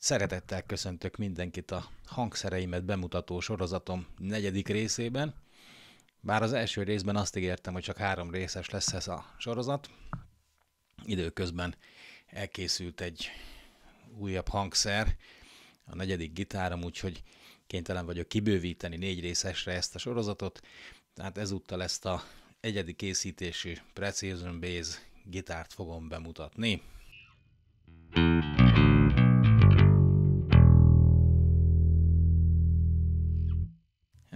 Szeretettel köszöntök mindenkit a hangszereimet bemutató sorozatom negyedik részében. Bár az első részben azt ígértem, hogy csak három részes lesz ez a sorozat, időközben elkészült egy újabb hangszer, a negyedik gitárom, úgyhogy kénytelen vagyok kibővíteni négy részesre ezt a sorozatot, tehát ezúttal ezt a egyedi készítésű Precision Bass gitárt fogom bemutatni. Mm-hmm.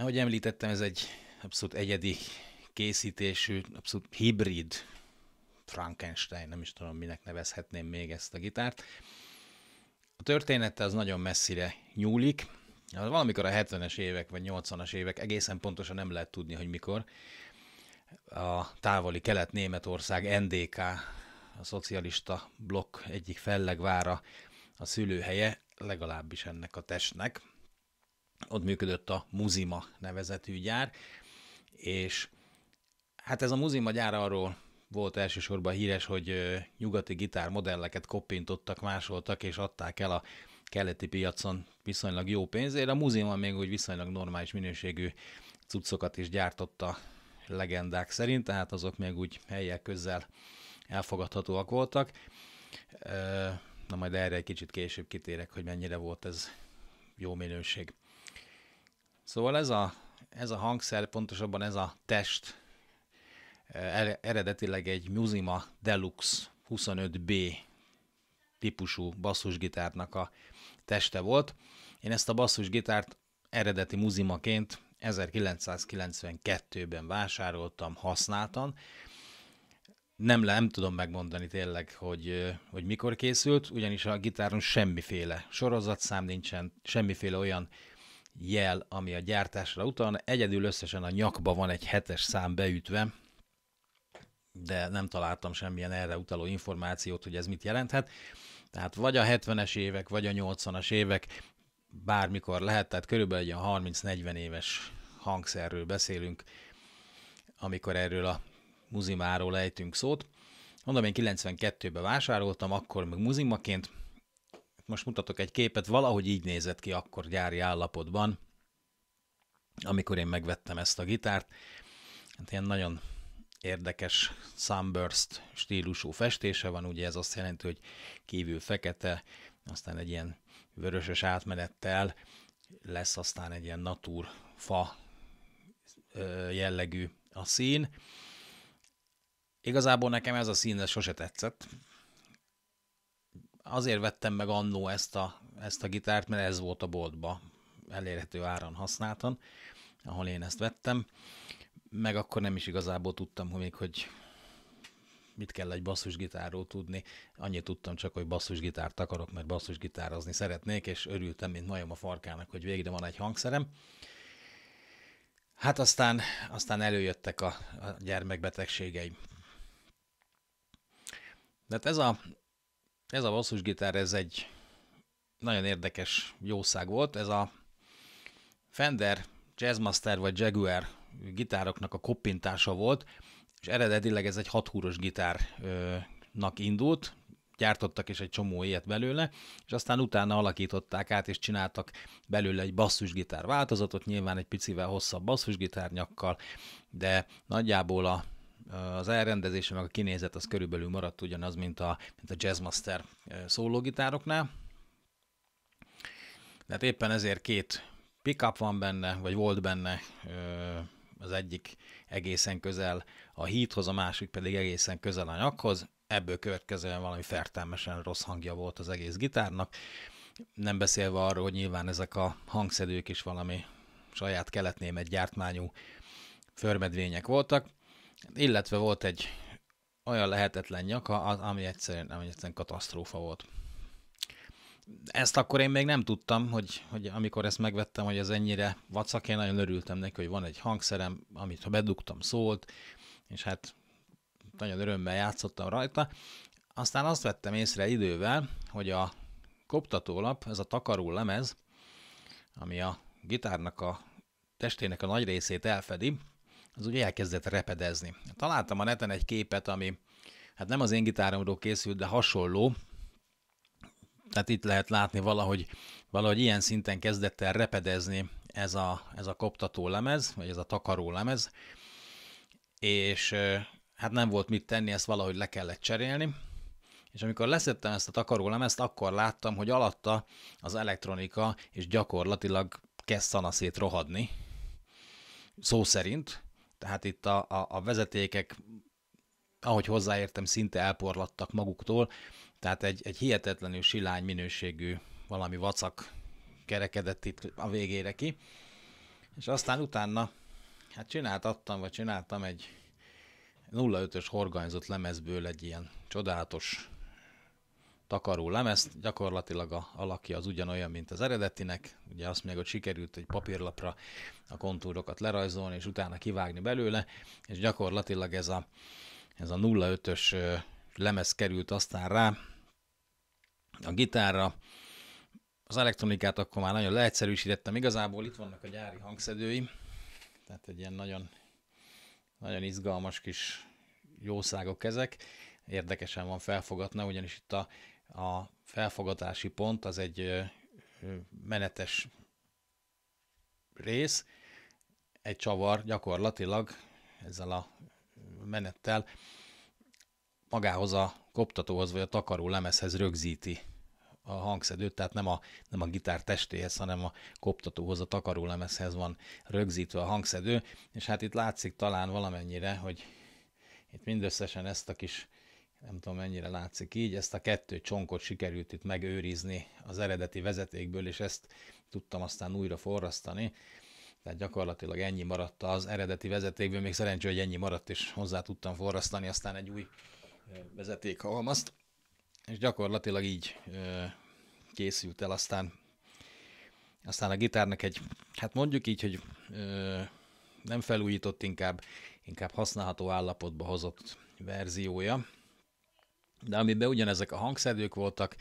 Ahogy említettem, ez egy abszolút egyedi készítésű, abszolút hibrid Frankenstein, nem is tudom, minek nevezhetném még ezt a gitárt. A története az nagyon messzire nyúlik. Valamikor a 70-es évek vagy 80-as évek, egészen pontosan nem lehet tudni, hogy mikor, a távoli kelet-németország NDK, a szocialista blokk egyik fellegvára, a szülőhelye legalábbis ennek a testnek, ott működött a Muzima nevezetű gyár, és hát ez a Muzima gyár arról volt elsősorban híres, hogy nyugati gitármodelleket koppintottak, másoltak és adták el a keleti piacon viszonylag jó pénzért. A muzima még úgy viszonylag normális minőségű cuccokat is gyártotta legendák szerint, tehát azok még úgy helyek közel elfogadhatóak voltak. Na majd erre egy kicsit később kitérek, hogy mennyire volt ez jó minőség. Szóval ez a, ez a hangszer, pontosabban ez a test eh, eredetileg egy Musima Deluxe 25B típusú basszusgitárnak a teste volt. Én ezt a basszusgitárt eredeti muzimaként 1992-ben vásároltam, használtam. Nem, nem tudom megmondani tényleg, hogy, eh, hogy mikor készült, ugyanis a gitáron semmiféle sorozatszám nincsen, semmiféle olyan uh, jel, ami a gyártásra utal. Egyedül összesen a nyakba van egy hetes szám beütve, de nem találtam semmilyen erre utaló információt, hogy ez mit jelenthet. Tehát vagy a 70-es évek, vagy a 80-as évek, bármikor lehet, tehát körülbelül egy olyan 30-40 éves hangszerről beszélünk, amikor erről a muzimáról ejtünk szót. Mondom, én 92-ben vásároltam, akkor meg muzimaként, Hát most mutatok egy képet, valahogy így nézett ki akkor gyári állapotban, amikor én megvettem ezt a gitárt. Hát ilyen nagyon érdekes sunburst stílusú festése van, ugye ez azt jelenti, hogy kívül fekete, aztán egy ilyen vörösös átmenettel lesz aztán egy ilyen natur fa jellegű a szín. Igazából nekem ez a szín ez sose tetszett, azért vettem meg annó ezt a, ezt a gitárt, mert ez volt a boltba elérhető áron használtan, ahol én ezt vettem, meg akkor nem is igazából tudtam hogy még, hogy mit kell egy basszusgitárról tudni. Annyit tudtam csak, hogy basszusgitárt akarok, mert basszusgitározni szeretnék, és örültem, mint majom a farkának, hogy végre van egy hangszerem. Hát aztán, aztán előjöttek a, a gyermekbetegségeim. Tehát ez a, ez a basszusgitár, ez egy nagyon érdekes jószág volt. Ez a Fender Jazzmaster vagy Jaguar gitároknak a koppintása volt, és eredetileg ez egy hathúros gitárnak indult, gyártottak is egy csomó ilyet belőle, és aztán utána alakították át, és csináltak belőle egy basszusgitár változatot, nyilván egy picivel hosszabb basszusgitárnyakkal, de nagyjából a az elrendezése, meg a kinézet az körülbelül maradt ugyanaz, mint a, mint a Jazzmaster szólógitároknál. Tehát éppen ezért két pickup van benne, vagy volt benne, az egyik egészen közel a híthoz, a másik pedig egészen közel a nyakhoz. Ebből következően valami fertelmesen rossz hangja volt az egész gitárnak. Nem beszélve arról, hogy nyilván ezek a hangszedők is valami saját keletnémet gyártmányú förmedvények voltak. Illetve volt egy olyan lehetetlen nyaka, ami egyszerűen, ami egyszerűen katasztrófa volt. Ezt akkor én még nem tudtam, hogy, hogy amikor ezt megvettem, hogy ez ennyire vacak, én nagyon örültem neki, hogy van egy hangszerem, amit ha bedugtam, szólt, és hát nagyon örömmel játszottam rajta. Aztán azt vettem észre idővel, hogy a koptatólap, ez a takaró lemez, ami a gitárnak a testének a nagy részét elfedi, az ugye elkezdett repedezni. Találtam a neten egy képet, ami hát nem az én gitáromról készült, de hasonló. Tehát itt lehet látni valahogy, valahogy ilyen szinten kezdett el repedezni ez a, ez a koptató lemez, vagy ez a takaró lemez, és hát nem volt mit tenni, ezt valahogy le kellett cserélni. És amikor leszettem ezt a takaró lemezt, akkor láttam, hogy alatta az elektronika, és gyakorlatilag kezd szanaszét rohadni, szó szerint, tehát itt a, a, a vezetékek, ahogy hozzáértem, szinte elporlattak maguktól, tehát egy, egy hihetetlenül silány minőségű valami vacak kerekedett itt a végére ki. És aztán utána, hát csináltattam, vagy csináltam egy 05-ös horganyzott lemezből egy ilyen csodálatos takaró lemezt, gyakorlatilag a alakja az ugyanolyan, mint az eredetinek, ugye azt mondják, hogy sikerült egy papírlapra a kontúrokat lerajzolni, és utána kivágni belőle, és gyakorlatilag ez a, ez a 05-ös lemez került aztán rá a gitárra, az elektronikát akkor már nagyon leegyszerűsítettem. Igazából itt vannak a gyári hangszedői, tehát egy ilyen nagyon, nagyon izgalmas kis jószágok ezek. Érdekesen van felfogatna, ugyanis itt a a felfogatási pont az egy menetes rész, egy csavar gyakorlatilag ezzel a menettel magához a koptatóhoz vagy a takaró lemezhez rögzíti a hangszedőt, tehát nem a, nem a gitár testéhez, hanem a koptatóhoz, a takaró lemezhez van rögzítve a hangszedő, és hát itt látszik talán valamennyire, hogy itt mindösszesen ezt a kis nem tudom mennyire látszik így, ezt a kettő csonkot sikerült itt megőrizni az eredeti vezetékből, és ezt tudtam aztán újra forrasztani. Tehát gyakorlatilag ennyi maradt az eredeti vezetékből, még szerencsé, hogy ennyi maradt, és hozzá tudtam forrasztani aztán egy új vezetékhalmazt. És gyakorlatilag így készült el aztán aztán a gitárnak egy, hát mondjuk így, hogy ö, nem felújított, inkább, inkább használható állapotba hozott verziója de amiben ugyanezek a hangszedők voltak,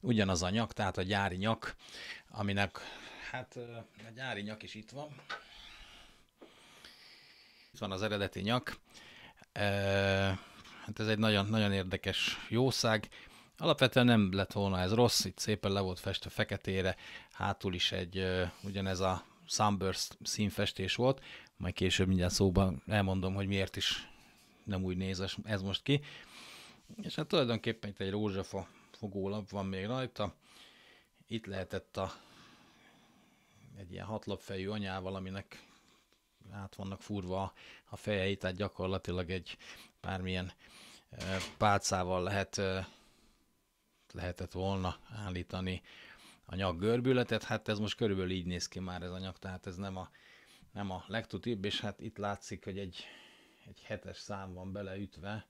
ugyanaz a nyak, tehát a gyári nyak, aminek, hát a gyári nyak is itt van. Itt van az eredeti nyak. hát ez egy nagyon, nagyon érdekes jószág. Alapvetően nem lett volna ez rossz, itt szépen le volt festve feketére, hátul is egy ugyanez a Sunburst színfestés volt, majd később mindjárt szóban elmondom, hogy miért is nem úgy néz ez most ki. És hát tulajdonképpen itt egy rózsafa fogólap van még rajta. Itt lehetett a egy ilyen hatlapfejű anyával, aminek át vannak furva a fejei, tehát gyakorlatilag egy bármilyen pálcával lehet, lehetett volna állítani a nyak görbületet. Hát ez most körülbelül így néz ki már ez a nyak, tehát ez nem a, nem a legtutibb, és hát itt látszik, hogy egy, egy hetes szám van beleütve,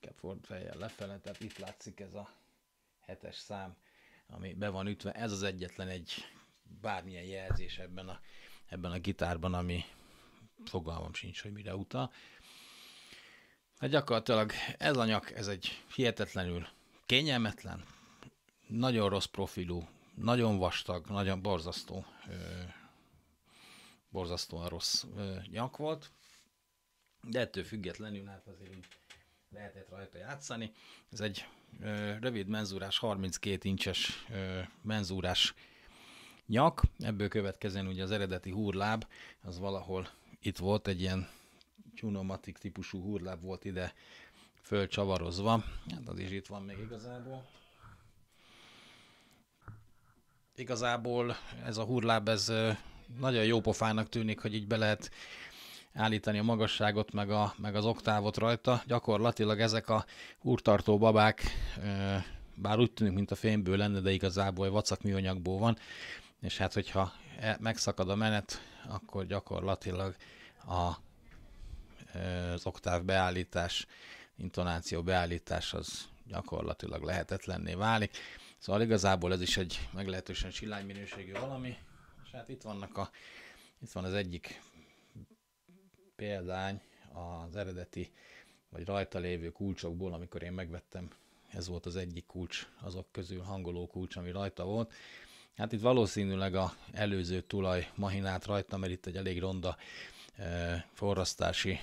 inkább ford fejjel lefele, tehát itt látszik ez a hetes szám, ami be van ütve. Ez az egyetlen egy bármilyen jelzés ebben a, ebben a gitárban, ami fogalmam sincs, hogy mire utal. Hát gyakorlatilag ez a nyak, ez egy hihetetlenül kényelmetlen, nagyon rossz profilú, nagyon vastag, nagyon borzasztó, ö, borzasztóan rossz ö, nyak volt, de ettől függetlenül hát azért lehetett rajta játszani. Ez egy ö, rövid menzúrás, 32 incses ö, menzúrás nyak, ebből következően ugye az eredeti húrláb, az valahol itt volt, egy ilyen csunomatik típusú húrláb volt ide fölcsavarozva, hát az is itt van még igazából. Igazából ez a húrláb, ez nagyon jó pofának tűnik, hogy így be lehet állítani a magasságot, meg, a, meg az oktávot rajta. Gyakorlatilag ezek a úrtartó babák, bár úgy tűnik, mint a fényből lenne, de igazából egy vacak műanyagból van, és hát hogyha e, megszakad a menet, akkor gyakorlatilag a, az oktáv beállítás, intonáció beállítás az gyakorlatilag lehetetlenné válik. Szóval igazából ez is egy meglehetősen silány minőségű valami, és hát itt vannak a, itt van az egyik példány az eredeti, vagy rajta lévő kulcsokból, amikor én megvettem, ez volt az egyik kulcs azok közül, hangoló kulcs, ami rajta volt. Hát itt valószínűleg a előző tulaj mahinált rajta, mert itt egy elég ronda forrasztási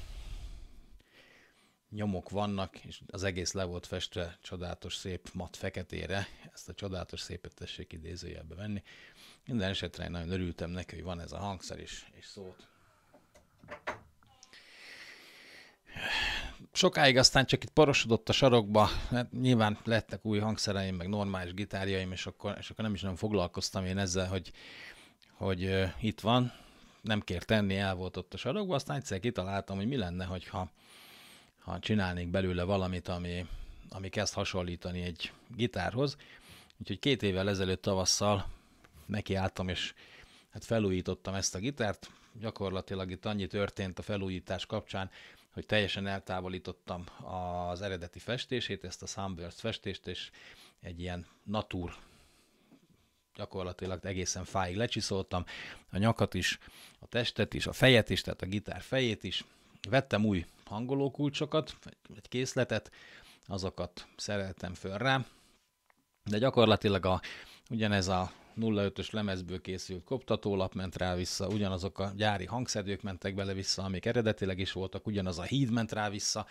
nyomok vannak, és az egész le volt festve csodálatos szép mat feketére, ezt a csodálatos szépet tessék idézőjelbe venni. Minden esetre én nagyon örültem neki, hogy van ez a hangszer is, és szót sokáig aztán csak itt porosodott a sarokba, mert hát nyilván lettek új hangszereim, meg normális gitárjaim, és akkor, és akkor nem is nem foglalkoztam én ezzel, hogy, hogy uh, itt van, nem kért tenni, el volt ott a sarokba, aztán egyszer kitaláltam, hogy mi lenne, hogyha ha csinálnék belőle valamit, ami, ami kezd hasonlítani egy gitárhoz. Úgyhogy két évvel ezelőtt tavasszal nekiálltam, és hát felújítottam ezt a gitárt. Gyakorlatilag itt annyi történt a felújítás kapcsán, hogy teljesen eltávolítottam az eredeti festését, ezt a Sunburst festést, és egy ilyen natur gyakorlatilag egészen fáig lecsiszoltam, a nyakat is, a testet is, a fejet is, tehát a gitár fejét is. Vettem új hangolókulcsokat, egy készletet, azokat szereltem föl rá, de gyakorlatilag a, ugyanez a 05-ös lemezből készült koptatólap ment rá vissza, ugyanazok a gyári hangszedők mentek bele vissza, amik eredetileg is voltak, ugyanaz a híd ment rá vissza.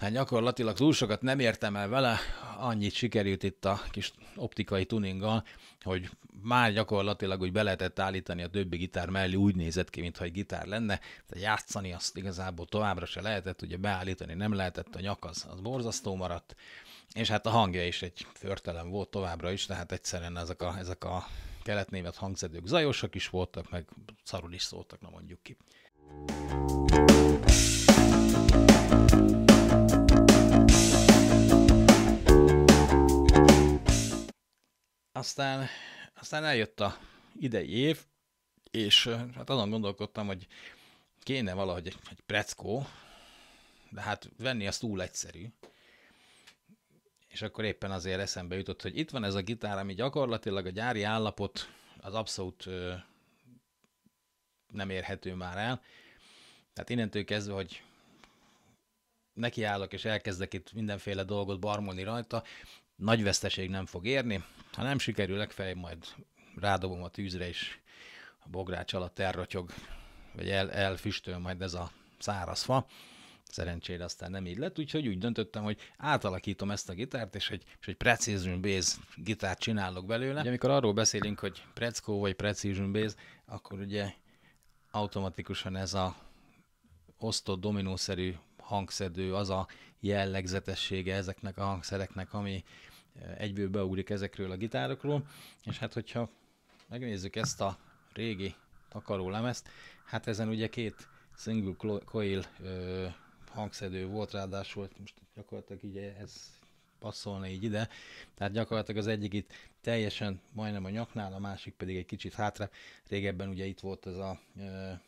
Hát gyakorlatilag túl sokat nem értem el vele, annyit sikerült itt a kis optikai tuninggal, hogy már gyakorlatilag úgy be lehetett állítani a többi gitár mellé, úgy nézett ki, mintha egy gitár lenne, de játszani azt igazából továbbra se lehetett, ugye beállítani nem lehetett, a nyak az, az borzasztó maradt, és hát a hangja is egy förtelen volt továbbra is, tehát egyszerűen ezek a, ezek a keletnémet hangzedők zajosak is voltak, meg szarul is szóltak, na mondjuk ki. Aztán, aztán eljött a idei év, és hát azon gondolkodtam, hogy kéne valahogy egy, egy preckó, de hát venni az túl egyszerű és akkor éppen azért eszembe jutott, hogy itt van ez a gitár, ami gyakorlatilag a gyári állapot az abszolút ö, nem érhető már el. Tehát innentől kezdve, hogy nekiállok és elkezdek itt mindenféle dolgot barmolni rajta, nagy veszteség nem fog érni. Ha nem sikerül, legfeljebb majd rádobom a tűzre, és a bogrács alatt elrotyog, vagy el, elfüstöl majd ez a száraz fa. Szerencsére aztán nem így lett, úgyhogy úgy döntöttem, hogy átalakítom ezt a gitárt, és egy, és egy Precision Bass gitárt csinálok belőle. Ugye, amikor arról beszélünk, hogy Precco vagy Precision Bass, akkor ugye automatikusan ez a osztott dominószerű hangszedő, az a jellegzetessége ezeknek a hangszereknek, ami e, egyből beugrik ezekről a gitárokról, és hát hogyha megnézzük ezt a régi takarólemezt, hát ezen ugye két single coil ö, hangszedő volt, ráadásul most gyakorlatilag így ez passzolna így ide. Tehát gyakorlatilag az egyik itt teljesen majdnem a nyaknál, a másik pedig egy kicsit hátra. Régebben ugye itt volt ez a e,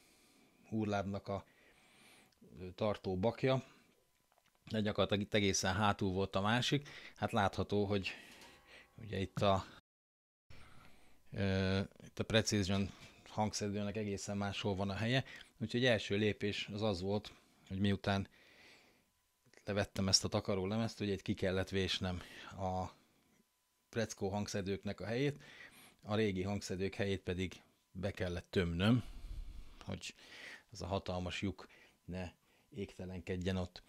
húrlábnak a tartó bakja, de gyakorlatilag itt egészen hátul volt a másik. Hát látható, hogy ugye itt a, e, itt a Precision hangszedőnek egészen máshol van a helye, úgyhogy első lépés az az volt, hogy miután levettem ezt a takaró lemezt, hogy egy ki kellett vésnem a preckó hangszedőknek a helyét, a régi hangszedők helyét pedig be kellett tömnöm, hogy ez a hatalmas lyuk ne égtelenkedjen ott.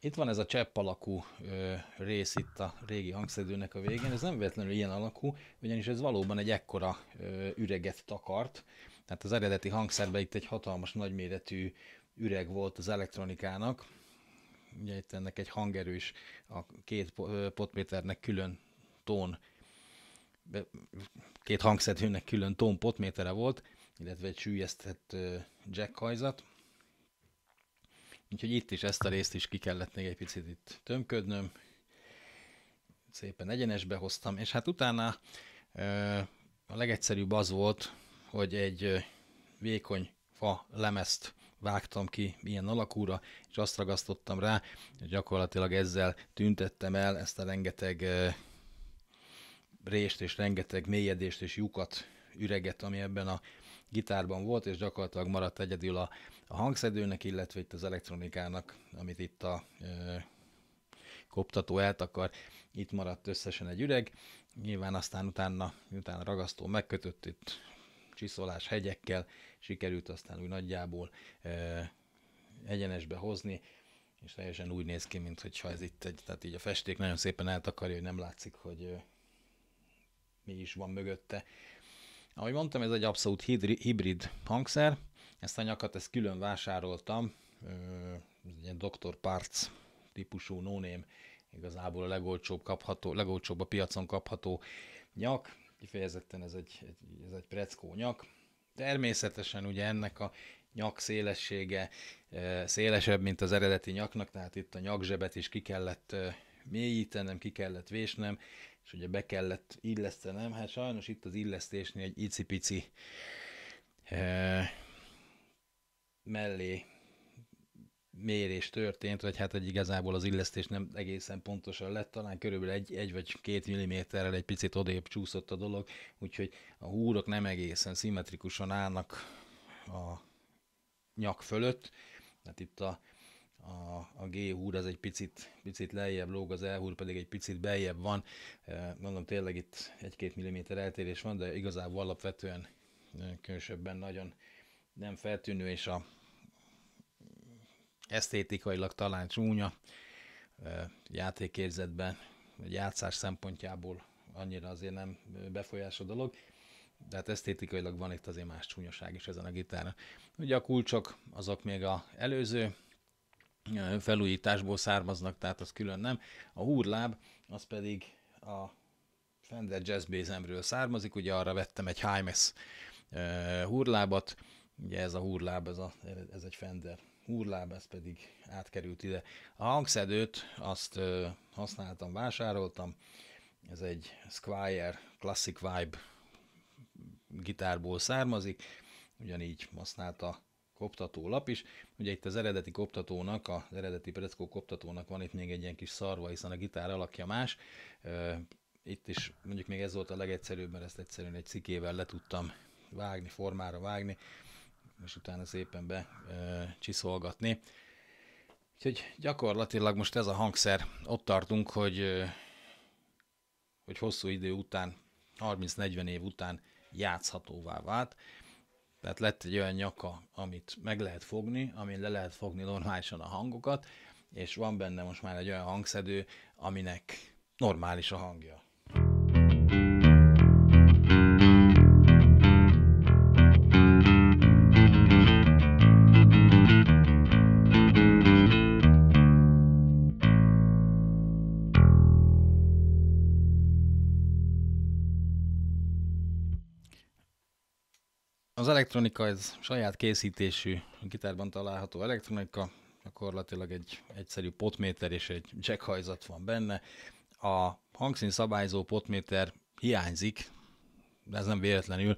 Itt van ez a csepp alakú ö, rész itt a régi hangszedőnek a végén, ez nem véletlenül ilyen alakú, ugyanis ez valóban egy ekkora ö, üreget takart, tehát az eredeti hangszerben itt egy hatalmas nagyméretű üreg volt az elektronikának. Ugye itt ennek egy hangerő is a két potméternek külön tón, két hangszedőnek külön tón potmétere volt, illetve egy sűjesztett hajzat. Úgyhogy itt is ezt a részt is ki kellett még egy picit itt tömködnöm. Szépen egyenesbe hoztam, és hát utána a legegyszerűbb az volt, hogy egy vékony fa lemezt vágtam ki ilyen alakúra, és azt ragasztottam rá, és gyakorlatilag ezzel tüntettem el ezt a rengeteg rést és rengeteg mélyedést és lyukat, üreget, ami ebben a gitárban volt, és gyakorlatilag maradt egyedül a, a hangszedőnek, illetve itt az elektronikának, amit itt a ö, koptató eltakar. Itt maradt összesen egy üreg, nyilván aztán utána, utána ragasztó megkötött itt csiszolás hegyekkel, sikerült aztán úgy nagyjából egyenesbe hozni, és teljesen úgy néz ki, mint hogyha ez itt egy, tehát így a festék nagyon szépen eltakarja, hogy nem látszik, hogy mi is van mögötte. Ahogy mondtam, ez egy abszolút hibrid hangszer, ezt a nyakat ezt külön vásároltam, ez egy ilyen Dr. Parts típusú nóném, igazából a legolcsóbb, kapható, legolcsóbb a piacon kapható nyak, kifejezetten ez egy, ez egy preckó nyak, Természetesen ugye ennek a nyak szélessége szélesebb, mint az eredeti nyaknak, tehát itt a nyakzsebet is ki kellett mélyítenem, ki kellett vésnem, és ugye be kellett illesztenem. Hát sajnos itt az illesztésnél egy icipici mellé mérés történt, vagy hát, hogy igazából az illesztés nem egészen pontosan lett, talán körülbelül egy, egy vagy két milliméterrel egy picit odébb csúszott a dolog, úgyhogy a húrok nem egészen szimmetrikusan állnak a nyak fölött, hát itt a, a, a G húr az egy picit, picit lejjebb lóg, az E húr pedig egy picit beljebb van. Mondom, tényleg itt egy-két milliméter eltérés van, de igazából alapvetően különösebben nagyon nem feltűnő, és a, esztétikailag talán csúnya játékérzetben, játszás szempontjából annyira azért nem befolyás a dolog, de hát esztétikailag van itt azért más csúnyaság is ezen a gitáron. Ugye a kulcsok azok még a előző felújításból származnak, tehát az külön nem. A húrláb az pedig a Fender Jazz Bézemről származik, ugye arra vettem egy Hymes húrlábat, ugye ez a húrláb, ez, a, ez egy Fender húrláb, ez pedig átkerült ide. A hangszedőt azt ö, használtam, vásároltam, ez egy Squire Classic Vibe gitárból származik, ugyanígy használta koptató lap is. Ugye itt az eredeti koptatónak, az eredeti Pretzko koptatónak van itt még egy ilyen kis szarva, hiszen a gitár alakja más. Itt is mondjuk még ez volt a legegyszerűbb, mert ezt egyszerűen egy szikével le tudtam vágni, formára vágni és utána szépen be Úgyhogy gyakorlatilag most ez a hangszer, ott tartunk, hogy, hogy hosszú idő után, 30-40 év után játszhatóvá vált. Tehát lett egy olyan nyaka, amit meg lehet fogni, amin le lehet fogni normálisan a hangokat, és van benne most már egy olyan hangszedő, aminek normális a hangja. elektronika, ez saját készítésű, gitárban található elektronika, gyakorlatilag egy egyszerű potméter és egy jackhajzat van benne. A hangszín szabályzó potméter hiányzik, de ez nem véletlenül.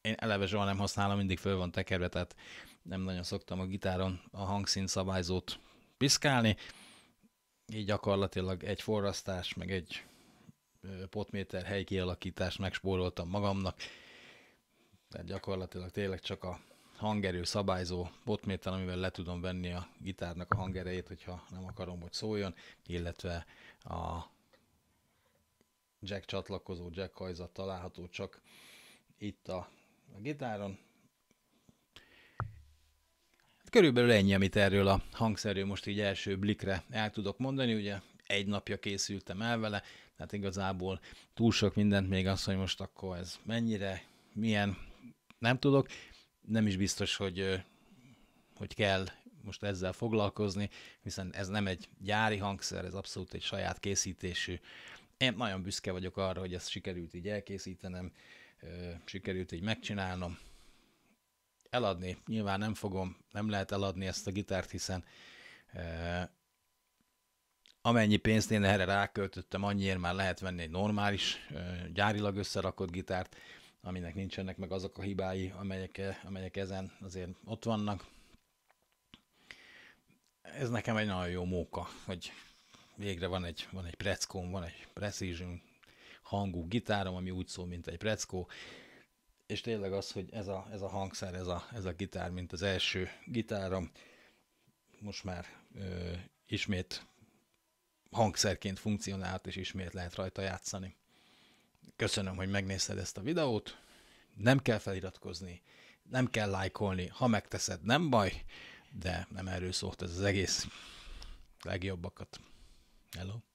Én eleve soha nem használom, mindig föl van tekerve, tehát nem nagyon szoktam a gitáron a hangszín szabályzót piszkálni. Így gyakorlatilag egy forrasztás, meg egy potméter helykialakítást megspóroltam magamnak tehát gyakorlatilag tényleg csak a hangerő szabályzó botméter, amivel le tudom venni a gitárnak a hangerejét, hogyha nem akarom, hogy szóljon, illetve a jack csatlakozó, jack hajzat található csak itt a, a gitáron. Hát körülbelül ennyi, amit erről a hangszerről most így első blikre el tudok mondani, ugye egy napja készültem el vele, tehát igazából túl sok mindent még az, hogy most akkor ez mennyire, milyen nem tudok. Nem is biztos, hogy, hogy kell most ezzel foglalkozni, hiszen ez nem egy gyári hangszer, ez abszolút egy saját készítésű. Én nagyon büszke vagyok arra, hogy ezt sikerült így elkészítenem, sikerült így megcsinálnom. Eladni nyilván nem fogom, nem lehet eladni ezt a gitárt, hiszen amennyi pénzt én erre ráköltöttem, annyiért már lehet venni egy normális, gyárilag összerakott gitárt, aminek nincsenek meg azok a hibái, amelyek, amelyek ezen azért ott vannak. Ez nekem egy nagyon jó móka, hogy végre van egy, van egy preckóm, van egy precision hangú gitárom, ami úgy szól, mint egy preckó, és tényleg az, hogy ez a, ez a hangszer, ez a, ez a gitár, mint az első gitárom, most már ö, ismét hangszerként funkcionált, és ismét lehet rajta játszani. Köszönöm, hogy megnézted ezt a videót. Nem kell feliratkozni, nem kell lájkolni. Ha megteszed, nem baj, de nem erről szólt ez az egész. Legjobbakat. Hello.